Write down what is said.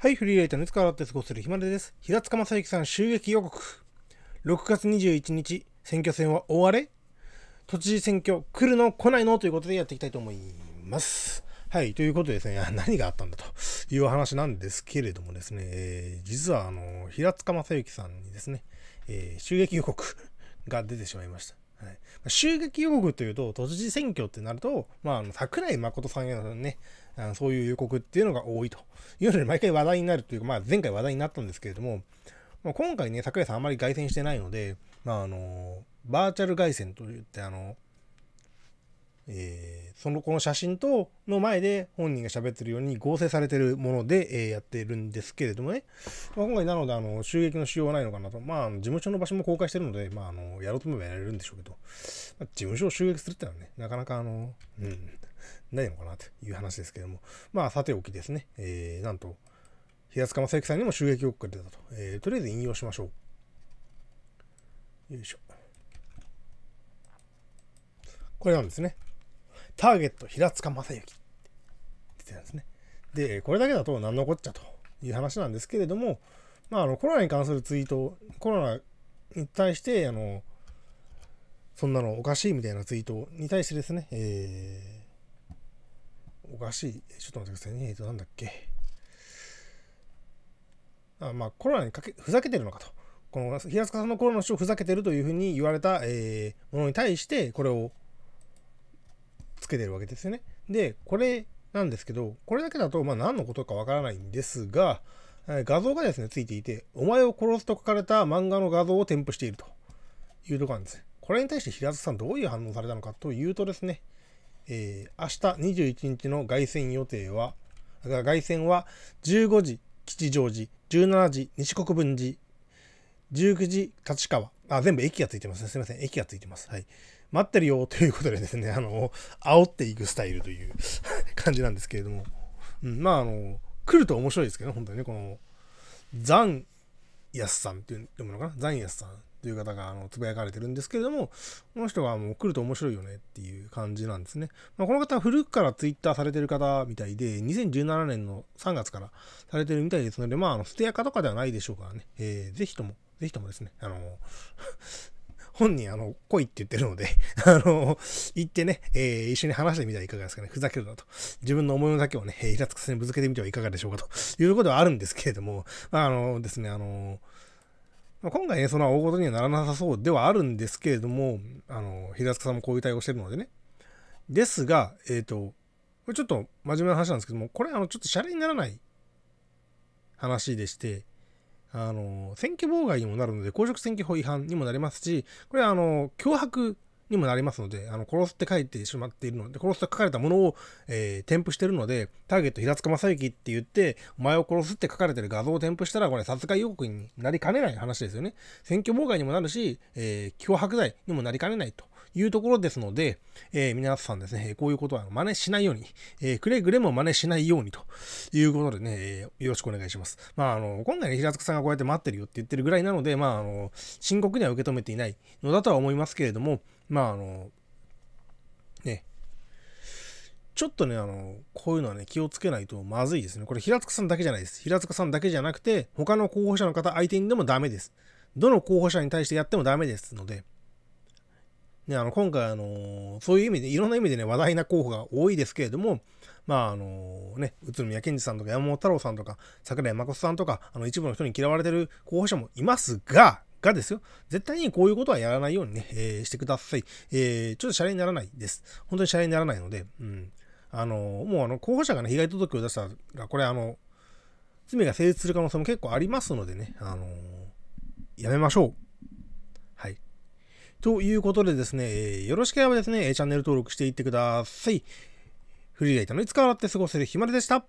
はい、フリーライターの塚原って過ごするひまでです。平塚正幸さん襲撃予告。6月21日、選挙戦は終われ都知事選挙来るの来ないのということでやっていきたいと思います。はい、ということでですね、何があったんだという話なんですけれどもですね、えー、実はあの、平塚正幸さんにですね、えー、襲撃予告が出てしまいました。はい、襲撃予告というと、都知事選挙ってなると、まあ、あの桜井誠さんへのね、あのそういう予告っていうのが多いというので、毎回話題になるというか、まあ、前回話題になったんですけれども、まあ、今回ね、桜井さんあまり凱旋してないので、まあ、あの、バーチャル凱旋といって、あの、えー、そのこの写真との前で本人が喋ってるように合成されてるもので、えー、やってるんですけれどもね、まあ、今回なのであの襲撃のしようはないのかなと、まあ、事務所の場所も公開してるので、まあ、あのやろうと思えばやれるんでしょうけど、まあ、事務所を襲撃するってのはねなかなかあの、うん、ないのかなという話ですけれどもまあさておきですね、えー、なんと平塚正幸さんにも襲撃をかけてたと、えー、とりあえず引用しましょうよいしょこれなんですねターゲット平塚正幸って言ってたんですね。で、これだけだと何のこっちゃという話なんですけれども、まあ、あのコロナに関するツイート、コロナに対して、あの、そんなのおかしいみたいなツイートに対してですね、えー、おかしい、ちょっと待ってくださいね、えっ、と、なんだっけ。あまあ、コロナにかけふざけてるのかと。この平塚さんのコロナの死をふざけてるというふうに言われた、えー、ものに対して、これをつけてるわけですよね。で、これなんですけど、これだけだと、まあ、何のことかわからないんですが、画像がですね、ついていて、お前を殺すと書かれた漫画の画像を添付しているというところなんです。これに対して平津さん、どういう反応されたのかというとですね、えー、明日21日の凱旋予定は、凱旋は15時吉祥寺、17時西国分寺、19時立川、あ、全部駅がついてますね。すいません。駅がついてます。はい。待ってるよということでですね、あの、煽っていくスタイルという 感じなんですけれども。うん、まあ、あの、来ると面白いですけどね、本当にね、この、ザンヤスさんっていうのかなザンヤスさんという方があのつぶやかれてるんですけれども、この人がもう来ると面白いよねっていう感じなんですね。まあ、この方古くからツイッターされてる方みたいで、2017年の3月からされてるみたいですので、まあ、あの、捨てやかとかではないでしょうからね、えー、ぜひともぜひともですね、あの、本人、あの、来いって言ってるので あの、行ってね、えー、一緒に話してみたらいかがですかね、ふざけるなと。自分の思いの丈をね、イラつくせにぶつけてみてはいかがでしょうかと いうことはあるんですけれども、あのですね、あの、今回ね、その大事にはならなさそうではあるんですけれども、あの、平塚さんもこういう対応してるのでね。ですが、えっ、ー、と、これちょっと真面目な話なんですけども、これあの、ちょっとシャレにならない話でして、あの、選挙妨害にもなるので、公職選挙法違反にもなりますし、これはあの、脅迫にもなりますので、あの、殺すって書いてしまっているので、殺すと書かれたものを、えー、添付しているので、ターゲット平塚正幸って言って、お前を殺すって書かれてる画像を添付したら、これ殺害予告になりかねない話ですよね。選挙妨害にもなるし、えー、脅迫罪にもなりかねないというところですので、えー、皆さんですね、こういうことは真似しないように、えー、くれぐれも真似しないようにということでね、えー、よろしくお願いします。まあ、あの、今回ね、平塚さんがこうやって待ってるよって言ってるぐらいなので、まあ、あの、深刻には受け止めていないのだとは思いますけれども、まあ、あの、ね、ちょっとね、あの、こういうのはね、気をつけないとまずいですね。これ、平塚さんだけじゃないです。平塚さんだけじゃなくて、他の候補者の方相手にでもダメです。どの候補者に対してやってもダメですので、ね、あの今回、あのそういう意味で、いろんな意味でね、話題な候補が多いですけれども、まああのね、宇都宮健二さんとか山本太郎さんとか、桜井誠さんとか、あの一部の人に嫌われてる候補者もいますが、がですよ、絶対にこういうことはやらないようにね、えー、してください。えー、ちょっとシャレにならないです。本当にシャレにならないので、うん。あのもうあの候補者がね、被害届を出したら、これあの、罪が成立する可能性も結構ありますのでね、あのやめましょう。ということでですね、よろしければですね、チャンネル登録していってください。フリーライターのいつか笑って過ごせるひまででした。